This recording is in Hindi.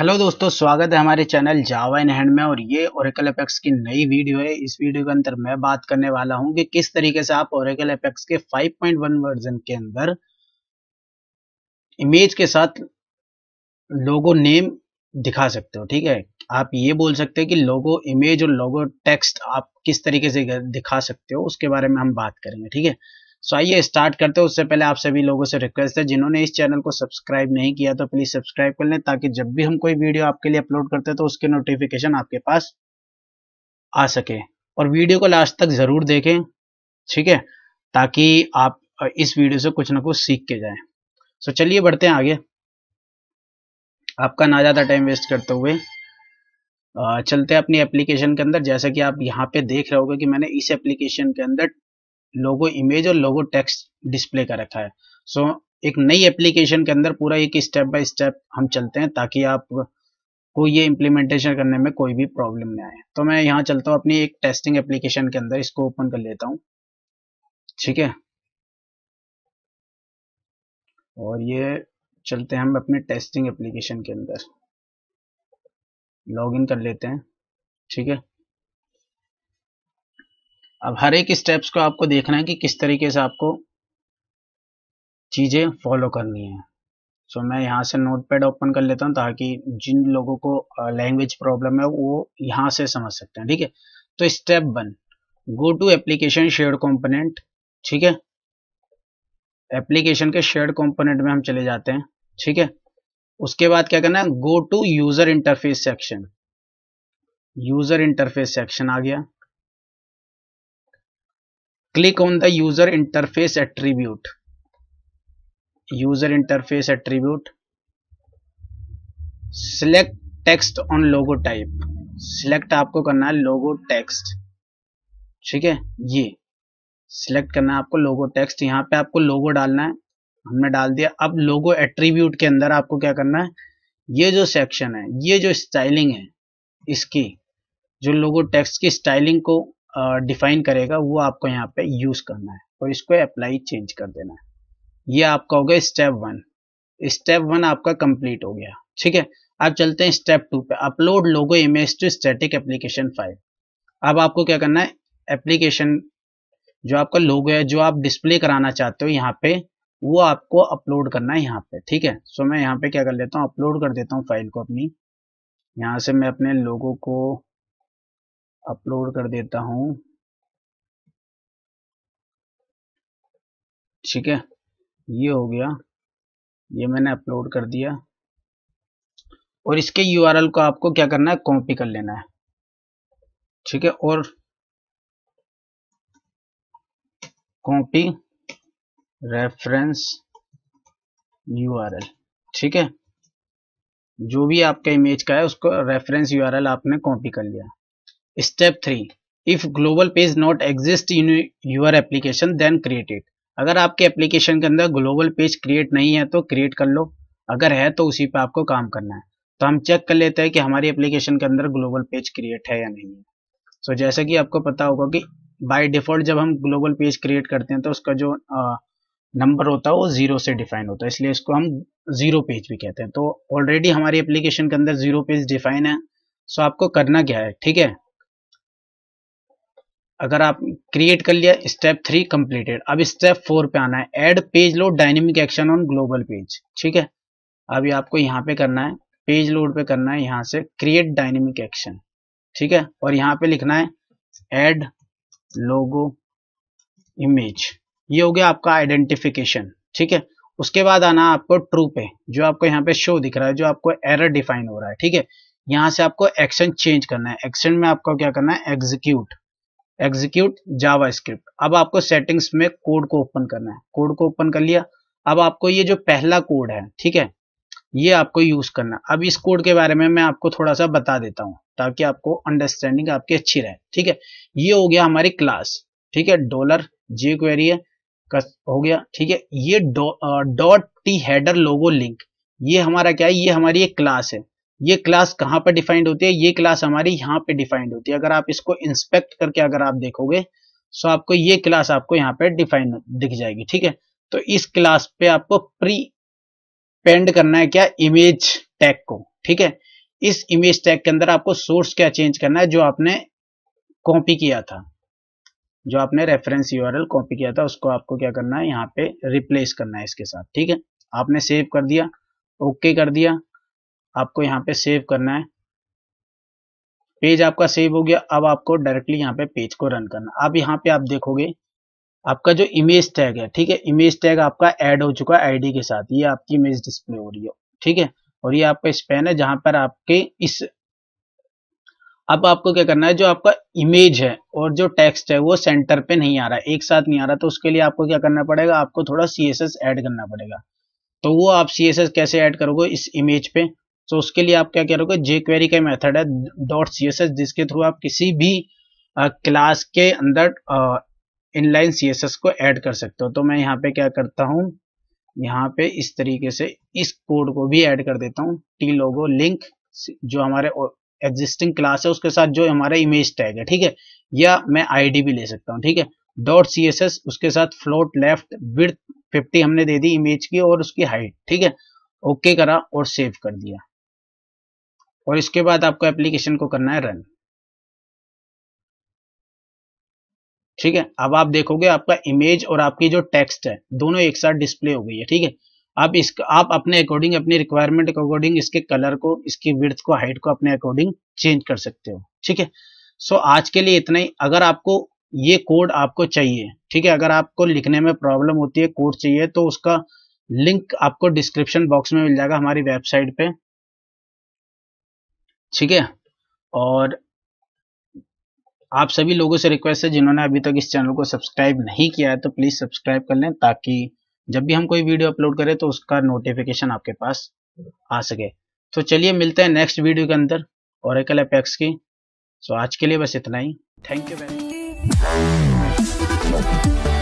हेलो दोस्तों स्वागत है हमारे चैनल जावा इन हैंड में और ये ओरेकल एपेक्स की नई वीडियो है इस वीडियो के अंदर मैं बात करने वाला हूं कि किस तरीके से आप ओरेकल एपेक्स के 5.1 वर्जन के अंदर इमेज के साथ लोगो नेम दिखा सकते हो ठीक है आप ये बोल सकते हैं कि लोगो इमेज और लोगो टेक्स्ट आप किस तरीके से दिखा सकते हो उसके बारे में हम बात करेंगे ठीक है सो आइए स्टार्ट करते हैं उससे पहले आप सभी लोगों से रिक्वेस्ट है जिन्होंने इस चैनल को सब्सक्राइब नहीं किया तो प्लीज़ सब्सक्राइब कर लें ताकि जब भी हम कोई वीडियो आपके लिए अपलोड करते हैं तो उसके नोटिफिकेशन आपके पास आ सके और वीडियो को लास्ट तक ज़रूर देखें ठीक है ताकि आप इस वीडियो से कुछ ना कुछ सीख के जाए सो चलिए बढ़ते हैं आगे आपका ना ज़्यादा टाइम वेस्ट करते हुए चलते हैं अपनी एप्लीकेशन के अंदर जैसा कि आप यहाँ पे देख रहे होगे कि मैंने इस एप्लीकेशन के अंदर लोगो इमेज और लोगो टेक्स्ट डिस्प्ले का रखा है सो so, एक नई एप्लीकेशन के अंदर पूरा एक स्टेप बाय स्टेप हम चलते हैं ताकि आप को ये इम्प्लीमेंटेशन करने में कोई भी प्रॉब्लम ना आए तो मैं यहाँ चलता हूँ अपनी एक टेस्टिंग एप्लीकेशन के अंदर इसको ओपन कर लेता हूँ ठीक है और ये चलते हैं हम अपने टेस्टिंग एप्लीकेशन के अंदर लॉगिन कर लेते हैं ठीक है अब हर एक स्टेप्स को आपको देखना है कि किस तरीके से आपको चीज़ें फॉलो करनी है सो so, मैं यहाँ से नोट पैड ओपन कर लेता हूँ ताकि जिन लोगों को लैंग्वेज प्रॉब्लम है वो यहाँ से समझ सकते हैं ठीक है तो step one go to application share component ठीक है एप्लीकेशन के शेयर कॉम्पोनेंट में हम चले जाते हैं ठीक है उसके बाद क्या करना है go to user interface section user interface section आ गया click on the user interface attribute user interface attribute select text on logo type select आपको करना है लोगो टेक्स्ट ठीक है ये सिलेक्ट करना है आपको लोगो टेक्स्ट यहां पे आपको लोगो डालना है हमने डाल दिया अब लोगो एट्रीब्यूट के अंदर आपको क्या करना है ये जो सेक्शन है ये जो स्टाइलिंग है इसकी जो लोगो टेक्स्ट की स्टाइलिंग को डिफाइन करेगा वो आपको यहाँ पे यूज करना है और तो इसको अप्लाई चेंज कर देना है ये आपका हो गया स्टेप वन स्टेप वन आपका कंप्लीट हो गया ठीक है अब चलते हैं स्टेप टू पे upload logo image to static application file अब आपको क्या करना है एप्लीकेशन जो आपका लोगो है जो आप डिस्प्ले कराना चाहते हो यहाँ पे वो आपको अपलोड करना है यहाँ पे ठीक है सो मैं यहाँ पे क्या कर लेता हूँ अपलोड कर देता हूँ फाइल को अपनी यहाँ से मैं अपने लोगों को अपलोड कर देता हूं ठीक है ये हो गया ये मैंने अपलोड कर दिया और इसके यूआरएल को आपको क्या करना है कॉपी कर लेना है ठीक है और कॉपी रेफरेंस यूआरएल ठीक है जो भी आपका इमेज का है उसको रेफरेंस यूआरएल आपने कॉपी कर लिया step three if global page not exist in your application then create it अगर आपके एप्लीकेशन के अंदर ग्लोबल पेज क्रिएट नहीं है तो क्रिएट कर लो अगर है तो उसी पर आपको काम करना है तो हम चेक कर लेते हैं कि हमारी एप्लीकेशन के अंदर ग्लोबल पेज क्रिएट है या नहीं है सो जैसे जैसा कि आपको पता होगा कि बाय डिफॉल्ट जब हम ग्लोबल पेज क्रिएट करते हैं तो उसका जो नंबर होता है वो जीरो से डिफाइन होता है इसलिए इसको हम जीरो पेज भी कहते हैं तो ऑलरेडी हमारी एप्लीकेशन के अंदर जीरो पेज डिफाइन है सो आपको करना क्या है ठीक है अगर आप क्रिएट कर लिया स्टेप थ्री कंप्लीटेड अब स्टेप फोर पे आना है add page load dynamic action on global page ठीक है अभी आपको यहाँ पे करना है पेज लोड पे करना है यहाँ से क्रिएट डायनेमिक एक्शन ठीक है और यहाँ पे लिखना है एड लोगो इमेज ये हो गया आपका आइडेंटिफिकेशन ठीक है उसके बाद आना आपको ट्रू पे जो आपको यहाँ पे शो दिख रहा है जो आपको एरर डिफाइन हो रहा है ठीक है यहाँ से आपको एक्शन चेंज करना है एक्शन में आपको क्या करना है एग्जीक्यूट एग्जीक्यूट जावा स्क्रिप्ट अब आपको सेटिंग्स में कोड को ओपन करना है कोड को ओपन कर लिया अब आपको ये जो पहला कोड है ठीक है ये आपको यूज करना अब इस कोड के बारे में मैं आपको थोड़ा सा बता देता हूँ ताकि आपको अंडरस्टैंडिंग आपकी अच्छी रहे ठीक है ये हो गया हमारी क्लास ठीक है डॉलर जे क्वेरी है हो गया ठीक है ये dot T header logo link ये हमारा क्या है ये हमारी एक क्लास है ये क्लास कहाँ पर डिफाइंड होती है ये क्लास हमारी यहाँ पे डिफाइंड होती है अगर आप इसको इंस्पेक्ट करके अगर आप देखोगे सो आपको ये क्लास आपको यहाँ पे डिफाइन दिख जाएगी ठीक है तो इस क्लास पे आपको प्री पेंड करना है क्या इमेज टैग को ठीक है इस इमेज टैग के अंदर आपको सोर्स क्या चेंज करना है जो आपने कॉपी किया था जो आपने रेफरेंस यूआरएल कॉपी किया था उसको आपको क्या करना है यहाँ पे रिप्लेस करना है इसके साथ ठीक है आपने सेव कर दिया ओके कर दिया आपको यहाँ पे सेव करना है पेज आपका सेव हो गया अब आपको डायरेक्टली यहाँ पे पेज को रन करना अब यहाँ पे आप देखोगे आपका जो इमेज टैग है ठीक है इमेज टैग आपका ऐड हो चुका है आईडी के साथ ये आपकी इमेज डिस्प्ले हो रही है ठीक है और ये आपका स्पेन है जहां पर आपके इस अब आपको क्या करना है जो आपका इमेज है और जो टेक्स्ट है वो सेंटर पे नहीं आ रहा है एक साथ नहीं आ रहा तो उसके लिए आपको क्या करना पड़ेगा आपको थोड़ा सी एस एस ऐड करना पड़ेगा तो वो आप सी एस एस कैसे ऐड करोगे इस इमेज पे तो उसके लिए आप क्या कह रहे जे क्वेरी का मेथड है डॉट सी एस एस जिसके थ्रू आप किसी भी क्लास के अंदर इनलाइन सी एस एस को ऐड कर सकते हो तो मैं यहाँ पे क्या करता हूँ यहाँ पे इस तरीके से इस कोड को भी ऐड कर देता हूँ टी लोगो लिंक जो हमारे एग्जिस्टिंग क्लास है उसके साथ जो हमारा इमेज टैग है ठीक है या मैं डी भी ले सकता हूँ ठीक है डॉट सी एस एस उसके साथ फ्लोट लेफ्ट विथ फिफ्टी हमने दे दी इमेज की और उसकी हाइट ठीक है ओके करा और सेव कर दिया और इसके बाद आपको एप्लीकेशन को करना है रन ठीक है अब आप देखोगे आपका इमेज और आपकी जो टेक्स्ट है दोनों एक साथ डिस्प्ले हो गई है ठीक है आप इस आप अपने अकॉर्डिंग अपनी रिक्वायरमेंट के अकॉर्डिंग इसके कलर को इसकी विर्थ को हाइट को अपने अकॉर्डिंग चेंज कर सकते हो ठीक है सो आज के लिए इतना ही अगर आपको ये कोड आपको चाहिए ठीक है अगर आपको लिखने में प्रॉब्लम होती है कोड चाहिए तो उसका लिंक आपको डिस्क्रिप्शन बॉक्स में मिल जाएगा हमारी वेबसाइट पे ठीक है और आप सभी लोगों से रिक्वेस्ट है जिन्होंने अभी तक इस चैनल को सब्सक्राइब नहीं किया है तो प्लीज़ सब्सक्राइब कर लें ताकि जब भी हम कोई वीडियो अपलोड करें तो उसका नोटिफिकेशन आपके पास आ सके तो चलिए मिलते हैं नेक्स्ट वीडियो के अंदर एक एपेक्स की सो आज के लिए बस इतना ही थैंक यू वेरी मच